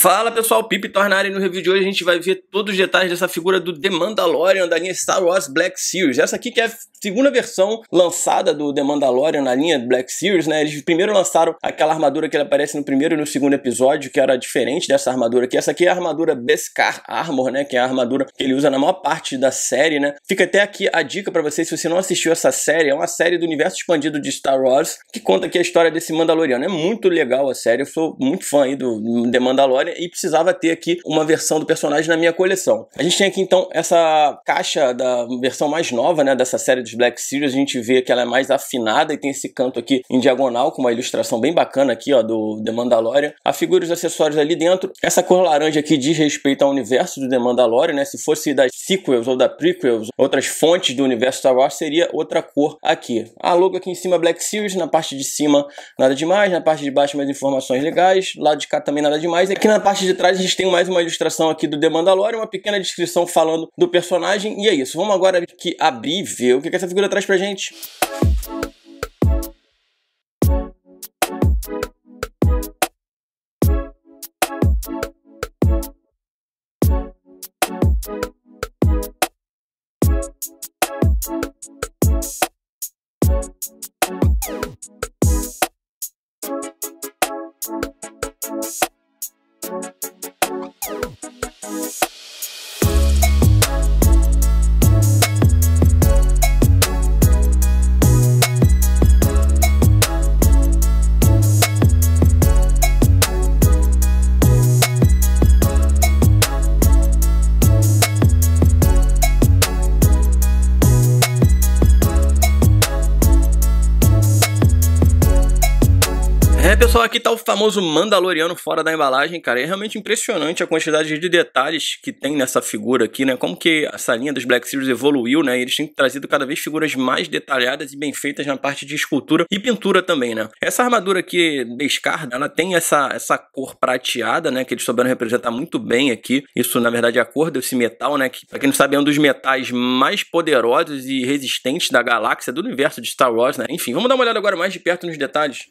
Fala pessoal, Pipe Tornari no review de hoje a gente vai ver todos os detalhes dessa figura do The Mandalorian da linha Star Wars Black Series. Essa aqui que é a segunda versão lançada do The Mandalorian na linha Black Series, né? Eles primeiro lançaram aquela armadura que ele aparece no primeiro e no segundo episódio, que era diferente dessa armadura aqui. Essa aqui é a armadura Beskar Armor, né? Que é a armadura que ele usa na maior parte da série, né? Fica até aqui a dica para vocês se você não assistiu essa série. É uma série do universo expandido de Star Wars que conta aqui a história desse Mandaloriano. É muito legal a série, eu sou muito fã aí do The Mandalorian história e precisava ter aqui uma versão do personagem na minha coleção. A gente tem aqui então essa caixa da versão mais nova, né, dessa série dos Black Series, a gente vê que ela é mais afinada e tem esse canto aqui em diagonal com uma ilustração bem bacana aqui, ó, do The Mandalorian. A figura e os acessórios ali dentro. Essa cor laranja aqui diz respeito ao universo do The Mandalorian, né? Se fosse das sequels ou da prequels, outras fontes do universo Star Wars seria outra cor aqui. A logo aqui em cima Black Series, na parte de cima nada demais, na parte de baixo mais informações legais, lado de cá também nada demais. Aqui na na parte de trás a gente tem mais uma ilustração aqui do The Mandalorian, uma pequena descrição falando do personagem, e é isso. Vamos agora que abrir e ver o que, que essa figura traz pra gente. Música famoso Mandaloriano fora da embalagem, cara. É realmente impressionante a quantidade de detalhes que tem nessa figura aqui, né? Como que essa linha dos Black Series evoluiu, né? eles têm trazido cada vez figuras mais detalhadas e bem feitas na parte de escultura e pintura também, né? Essa armadura aqui, Beskar, ela tem essa, essa cor prateada, né? Que eles souberam representar muito bem aqui. Isso, na verdade, é a cor desse metal, né? Que, pra quem não sabe, é um dos metais mais poderosos e resistentes da galáxia, do universo de Star Wars, né? Enfim, vamos dar uma olhada agora mais de perto nos detalhes.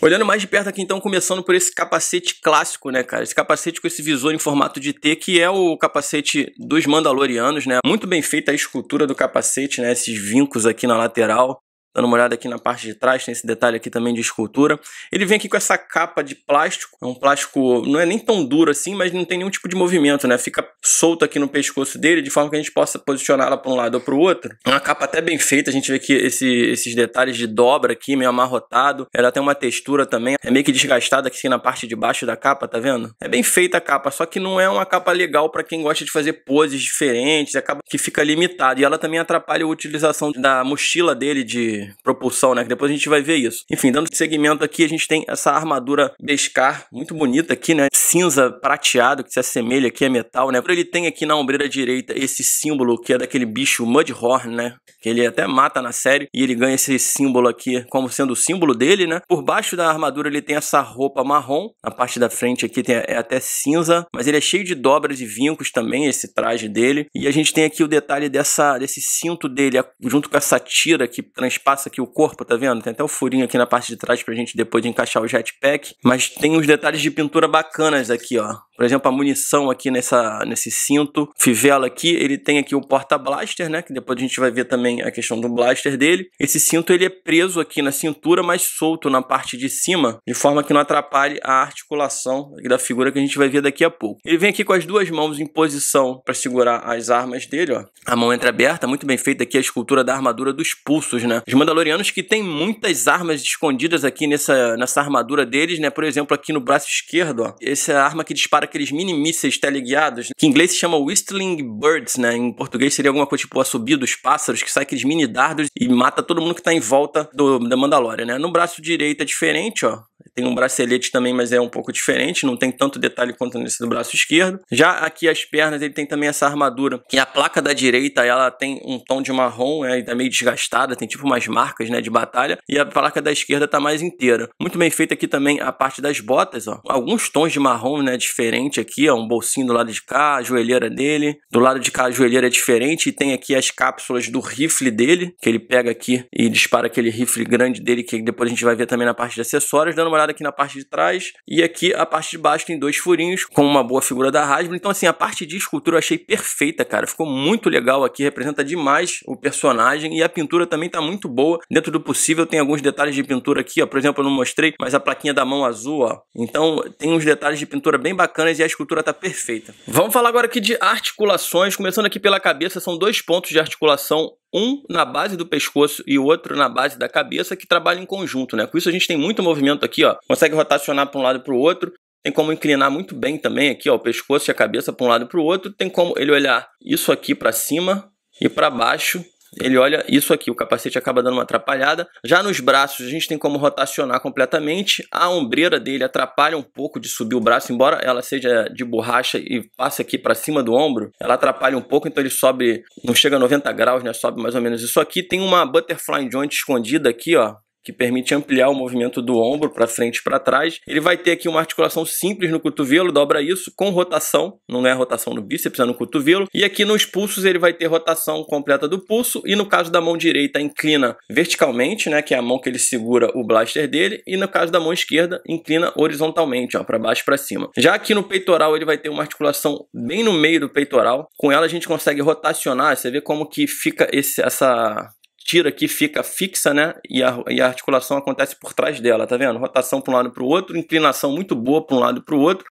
Olhando mais de perto aqui, então, começando por esse capacete clássico, né, cara? Esse capacete com esse visor em formato de T, que é o capacete dos Mandalorianos, né? Muito bem feita a escultura do capacete, né? Esses vincos aqui na lateral. Dando uma olhada aqui na parte de trás, tem esse detalhe aqui também de escultura. Ele vem aqui com essa capa de plástico, é um plástico, não é nem tão duro assim, mas não tem nenhum tipo de movimento, né? Fica solto aqui no pescoço dele, de forma que a gente possa posicioná-la para um lado ou para o outro. É uma capa até bem feita, a gente vê aqui esse, esses detalhes de dobra aqui, meio amarrotado. Ela tem uma textura também, é meio que desgastada aqui na parte de baixo da capa, tá vendo? É bem feita a capa, só que não é uma capa legal para quem gosta de fazer poses diferentes, acaba que fica limitado. E ela também atrapalha a utilização da mochila dele de propulsão, né? Que depois a gente vai ver isso. Enfim, dando segmento aqui, a gente tem essa armadura Beskar, muito bonita aqui, né? Cinza prateado, que se assemelha aqui a metal, né? Ele tem aqui na ombreira direita esse símbolo que é daquele bicho Mudhorn, né? Que ele até mata na série e ele ganha esse símbolo aqui como sendo o símbolo dele, né? Por baixo da armadura ele tem essa roupa marrom, na parte da frente aqui tem, é até cinza, mas ele é cheio de dobras e vincos também, esse traje dele. E a gente tem aqui o detalhe dessa, desse cinto dele, junto com essa tira que transparente passa aqui o corpo, tá vendo? Tem até o furinho aqui na parte de trás pra gente depois de encaixar o jetpack. Mas tem uns detalhes de pintura bacanas aqui, ó. Por exemplo, a munição aqui nessa, nesse cinto, fivela aqui, ele tem aqui o porta-blaster, né? Que depois a gente vai ver também a questão do blaster dele. Esse cinto ele é preso aqui na cintura, mas solto na parte de cima, de forma que não atrapalhe a articulação da figura que a gente vai ver daqui a pouco. Ele vem aqui com as duas mãos em posição para segurar as armas dele, ó. A mão entreaberta, muito bem feita aqui a escultura da armadura dos pulsos, né? Os Mandalorianos que tem muitas armas escondidas aqui nessa, nessa armadura deles, né? Por exemplo, aqui no braço esquerdo, ó. Essa é a arma que dispara aqueles mini mísseis teleguiados, que em inglês se chama Whistling Birds, né? Em português seria alguma coisa tipo a subida dos pássaros, que sai aqueles mini dardos e mata todo mundo que tá em volta do, da Mandalória, né? No braço direito é diferente, ó. Tem um bracelete também, mas é um pouco diferente, não tem tanto detalhe quanto nesse do braço esquerdo. Já aqui as pernas, ele tem também essa armadura, e a placa da direita, ela tem um tom de marrom, é, né, ainda tá meio desgastada, tem tipo umas marcas, né, de batalha, e a placa da esquerda tá mais inteira. Muito bem feita aqui também a parte das botas, ó. Alguns tons de marrom, né, diferente aqui, ó, um bolsinho do lado de cá, a joelheira dele. Do lado de cá a joelheira é diferente e tem aqui as cápsulas do rifle dele, que ele pega aqui e dispara aquele rifle grande dele, que depois a gente vai ver também na parte de acessórios, dando uma olhada furada aqui na parte de trás e aqui a parte de baixo tem dois furinhos com uma boa figura da Hasbro. Então assim, a parte de escultura eu achei perfeita, cara. Ficou muito legal aqui, representa demais o personagem e a pintura também tá muito boa. Dentro do possível tem alguns detalhes de pintura aqui, ó. Por exemplo, eu não mostrei, mas a plaquinha da mão azul, ó. Então tem uns detalhes de pintura bem bacanas e a escultura tá perfeita. Vamos falar agora aqui de articulações, começando aqui pela cabeça, são dois pontos de articulação um na base do pescoço e o outro na base da cabeça, que trabalham em conjunto, né? Com isso a gente tem muito movimento aqui, ó. Consegue rotacionar para um lado para o outro. Tem como inclinar muito bem também aqui, ó, o pescoço e a cabeça para um lado para o outro. Tem como ele olhar isso aqui para cima e para baixo ele olha isso aqui, o capacete acaba dando uma atrapalhada. Já nos braços, a gente tem como rotacionar completamente. A ombreira dele atrapalha um pouco de subir o braço, embora ela seja de borracha e passe aqui para cima do ombro, ela atrapalha um pouco, então ele sobe, não chega a 90 graus, né? Sobe mais ou menos isso aqui. Tem uma butterfly joint escondida aqui, ó, que permite ampliar o movimento do ombro para frente e para trás. Ele vai ter aqui uma articulação simples no cotovelo, dobra isso com rotação, não é rotação no bíceps, é no cotovelo. E aqui nos pulsos ele vai ter rotação completa do pulso e no caso da mão direita inclina verticalmente, né, que é a mão que ele segura o blaster dele, e no caso da mão esquerda inclina horizontalmente, ó, para baixo para cima. Já aqui no peitoral ele vai ter uma articulação bem no meio do peitoral. Com ela a gente consegue rotacionar, você vê como que fica esse, essa tira aqui fica fixa, né? E a, e a articulação acontece por trás dela, tá vendo? Rotação para um lado para o outro, inclinação muito boa para um lado para o outro.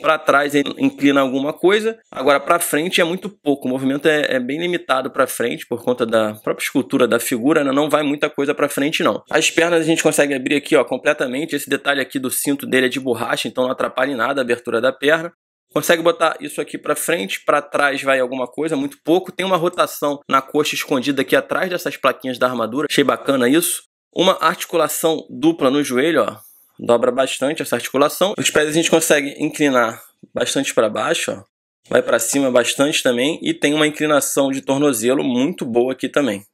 Para trás inclina alguma coisa, agora para frente é muito pouco. O movimento é, é bem limitado para frente por conta da própria escultura da figura, né? não vai muita coisa para frente não. As pernas a gente consegue abrir aqui, ó, completamente. Esse detalhe aqui do cinto dele é de borracha, então não atrapalha em nada a abertura da perna consegue botar isso aqui para frente, para trás vai alguma coisa, muito pouco. Tem uma rotação na coxa escondida aqui atrás dessas plaquinhas da armadura, achei bacana isso. Uma articulação dupla no joelho, ó, dobra bastante essa articulação. Os pés a gente consegue inclinar bastante para baixo, ó. vai para cima bastante também e tem uma inclinação de tornozelo muito boa aqui também.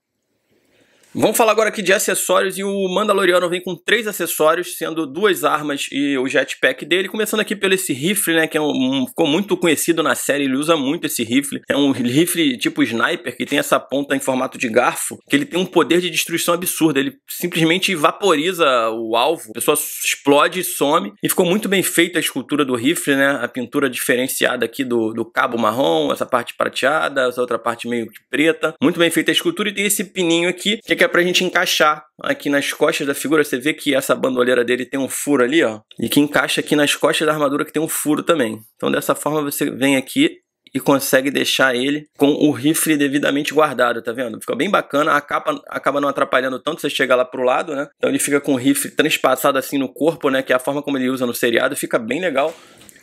Vamos falar agora aqui de acessórios e o Mandaloriano vem com três acessórios, sendo duas armas e o jetpack dele. Começando aqui pelo esse rifle, né, que é um, um, ficou muito conhecido na série, ele usa muito esse rifle. É um rifle tipo sniper que tem essa ponta em formato de garfo, que ele tem um poder de destruição absurdo. Ele simplesmente vaporiza o alvo, a pessoa explode e some. E ficou muito bem feita a escultura do rifle, né, a pintura diferenciada aqui do, do cabo marrom, essa parte prateada, essa outra parte meio preta. Muito bem feita a escultura e tem esse pininho aqui, que é é pra gente encaixar aqui nas costas da figura. Você vê que essa bandoleira dele tem um furo ali, ó. E que encaixa aqui nas costas da armadura que tem um furo também. Então dessa forma você vem aqui e consegue deixar ele com o rifle devidamente guardado, tá vendo? ficou bem bacana, a capa acaba não atrapalhando tanto, você chegar lá pro lado, né? Então ele fica com o rifle transpassado assim no corpo, né? Que é a forma como ele usa no seriado, fica bem legal.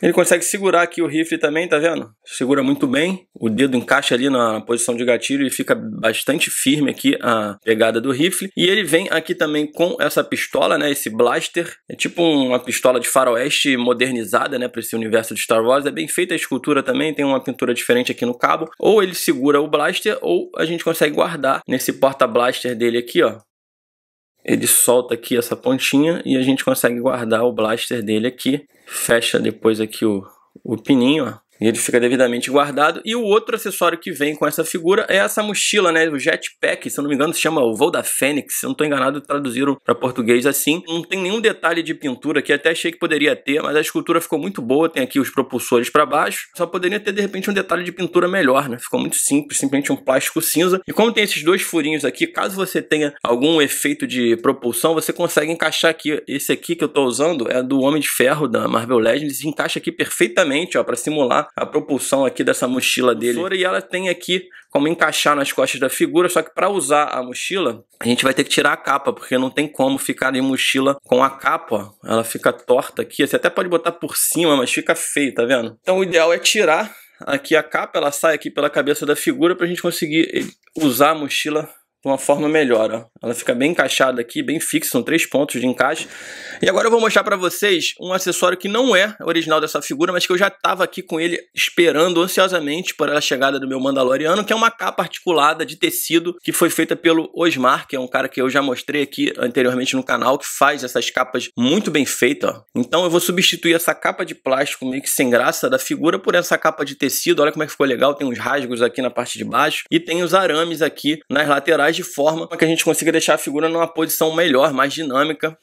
Ele consegue segurar aqui o rifle também, tá vendo? Segura muito bem, o dedo encaixa ali na posição de gatilho e fica bastante firme aqui a pegada do rifle. E ele vem aqui também com essa pistola, né, esse blaster, é tipo uma pistola de faroeste modernizada, né, para esse universo de Star Wars. É bem feita a escultura também, tem uma pintura diferente aqui no cabo. Ou ele segura o blaster ou a gente consegue guardar nesse porta-blaster dele aqui, ó ele solta aqui essa pontinha e a gente consegue guardar o blaster dele aqui fecha depois aqui o, o pininho, ó ele fica devidamente guardado. E o outro acessório que vem com essa figura é essa mochila, né? O jetpack, se eu não me engano, se chama o Voo da Fênix. Se eu não estou enganado, traduziram para português assim. Não tem nenhum detalhe de pintura que até achei que poderia ter, mas a escultura ficou muito boa. Tem aqui os propulsores para baixo. Só poderia ter, de repente, um detalhe de pintura melhor, né? Ficou muito simples, simplesmente um plástico cinza. E como tem esses dois furinhos aqui, caso você tenha algum efeito de propulsão, você consegue encaixar aqui. Esse aqui que eu estou usando é do Homem de Ferro da Marvel Legends. Encaixa aqui perfeitamente, ó, para simular a propulsão aqui dessa mochila dele. E ela tem aqui como encaixar nas costas da figura, só que para usar a mochila, a gente vai ter que tirar a capa, porque não tem como ficar em mochila com a capa, ó. Ela fica torta aqui, você até pode botar por cima, mas fica feio, tá vendo? Então o ideal é tirar aqui a capa, ela sai aqui pela cabeça da figura para a gente conseguir usar a mochila de uma forma melhor. Ó. Ela fica bem encaixada aqui, bem fixa, são três pontos de encaixe. E agora eu vou mostrar para vocês um acessório que não é original dessa figura, mas que eu já estava aqui com ele esperando ansiosamente para a chegada do meu Mandaloriano, que é uma capa articulada de tecido que foi feita pelo Osmar, que é um cara que eu já mostrei aqui anteriormente no canal, que faz essas capas muito bem feitas. Então eu vou substituir essa capa de plástico meio que sem graça da figura por essa capa de tecido. Olha como é que ficou legal, tem uns rasgos aqui na parte de baixo e tem os arames aqui nas laterais mas de forma que a gente consiga deixar a figura numa posição melhor, mais dinâmica.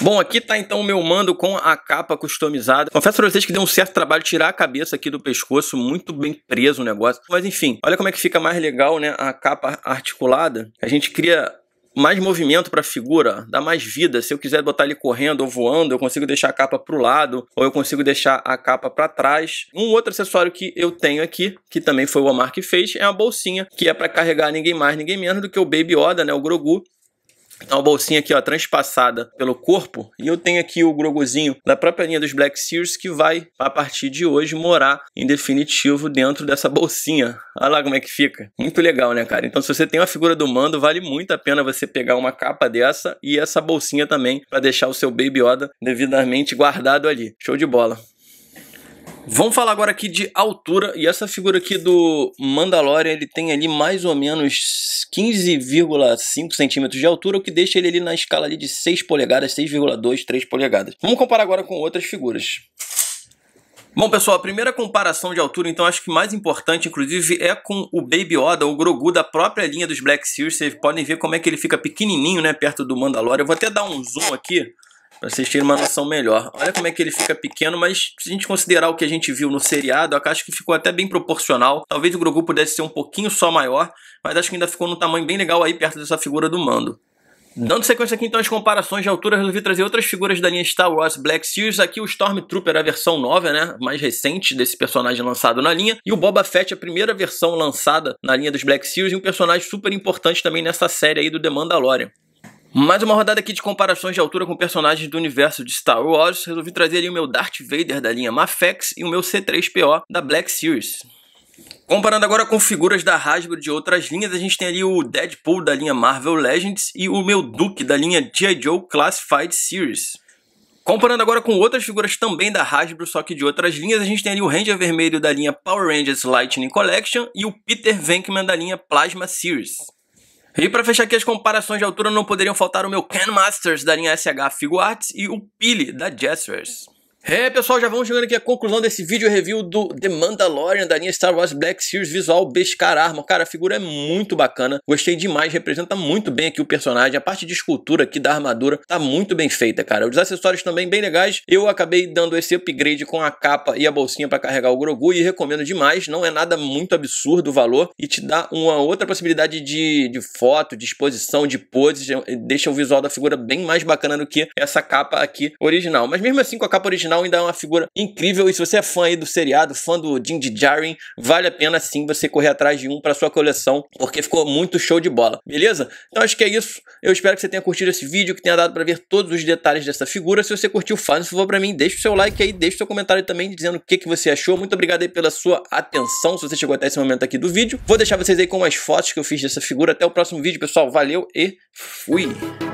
Bom, aqui está então o meu mando com a capa customizada. Confesso para vocês que deu um certo trabalho tirar a cabeça aqui do pescoço, muito bem preso o negócio. Mas enfim, olha como é que fica mais legal, né? A capa articulada. A gente cria mais movimento para a figura, dá mais vida. Se eu quiser botar ele correndo ou voando, eu consigo deixar a capa para o lado, ou eu consigo deixar a capa para trás. Um outro acessório que eu tenho aqui, que também foi o Omar que fez, é uma bolsinha, que é para carregar ninguém mais, ninguém menos do que o Baby oda né, o Grogu, então, a bolsinha aqui, ó, transpassada pelo corpo. E eu tenho aqui o grogozinho da própria linha dos Black Sears, que vai, a partir de hoje, morar em definitivo dentro dessa bolsinha. Olha lá como é que fica. Muito legal, né, cara? Então, se você tem uma figura do Mando, vale muito a pena você pegar uma capa dessa e essa bolsinha também, para deixar o seu Baby Yoda devidamente guardado ali. Show de bola. Vamos falar agora aqui de altura. E essa figura aqui do Mandalorian, ele tem ali mais ou menos 15,5 centímetros de altura, o que deixa ele ali na escala ali de 6 polegadas, 6,2, 3 polegadas. Vamos comparar agora com outras figuras. Bom, pessoal, a primeira comparação de altura, então, acho que mais importante, inclusive, é com o Baby Yoda, o Grogu da própria linha dos Black Series. Vocês podem ver como é que ele fica pequenininho, né, perto do Mandalorian. Eu vou até dar um zoom aqui Pra vocês terem uma noção melhor. Olha como é que ele fica pequeno, mas se a gente considerar o que a gente viu no seriado, acho que ficou até bem proporcional. Talvez o Grogu pudesse ser um pouquinho só maior, mas acho que ainda ficou num tamanho bem legal aí perto dessa figura do Mando. Dando sequência aqui então às comparações de altura, resolvi trazer outras figuras da linha Star Wars Black Series, aqui o Stormtrooper, a versão nova, né, mais recente desse personagem lançado na linha, e o Boba Fett, a primeira versão lançada na linha dos Black Series, e um personagem super importante também nessa série aí do The Mandalorian. Mais uma rodada aqui de comparações de altura com personagens do universo de Star Wars. Resolvi trazer o meu Darth Vader da linha Mafex e o meu C3PO da Black Series. Comparando agora com figuras da Hasbro de outras linhas, a gente tem ali o Deadpool da linha Marvel Legends e o meu Duke da linha G.I. Joe Classified Series. Comparando agora com outras figuras também da Hasbro, só que de outras linhas, a gente tem ali o Ranger Vermelho da linha Power Rangers Lightning Collection e o Peter Venkman da linha Plasma Series. E para fechar aqui as comparações de altura, não poderiam faltar o meu Can Masters da linha SH Figuarts e o Pili da Jazzwares. É, pessoal, já vamos chegando aqui à conclusão desse vídeo review do The Mandalorian da linha Star Wars Black Series visual Beskar Armor. Cara, a figura é muito bacana, gostei demais, representa muito bem aqui o personagem. A parte de escultura aqui da armadura tá muito bem feita, cara. Os acessórios também bem legais. Eu acabei dando esse upgrade com a capa e a bolsinha para carregar o Grogu e recomendo demais. Não é nada muito absurdo o valor e te dá uma outra possibilidade de, de foto, de exposição, de poses. Deixa o visual da figura bem mais bacana do que essa capa aqui original. Mas mesmo assim, com a capa original ainda é uma figura incrível. E se você é fã aí do seriado, fã do Jim Djarin, vale a pena sim você correr atrás de um para sua coleção, porque ficou muito show de bola, beleza? Então acho que é isso. Eu espero que você tenha curtido esse vídeo, que tenha dado para ver todos os detalhes dessa figura. Se você curtiu, faz um favor para mim, deixa o seu like aí, deixa o seu comentário também dizendo o que, que você achou. Muito obrigado aí pela sua atenção, se você chegou até esse momento aqui do vídeo. Vou deixar vocês aí com as fotos que eu fiz dessa figura. Até o próximo vídeo, pessoal. Valeu e fui!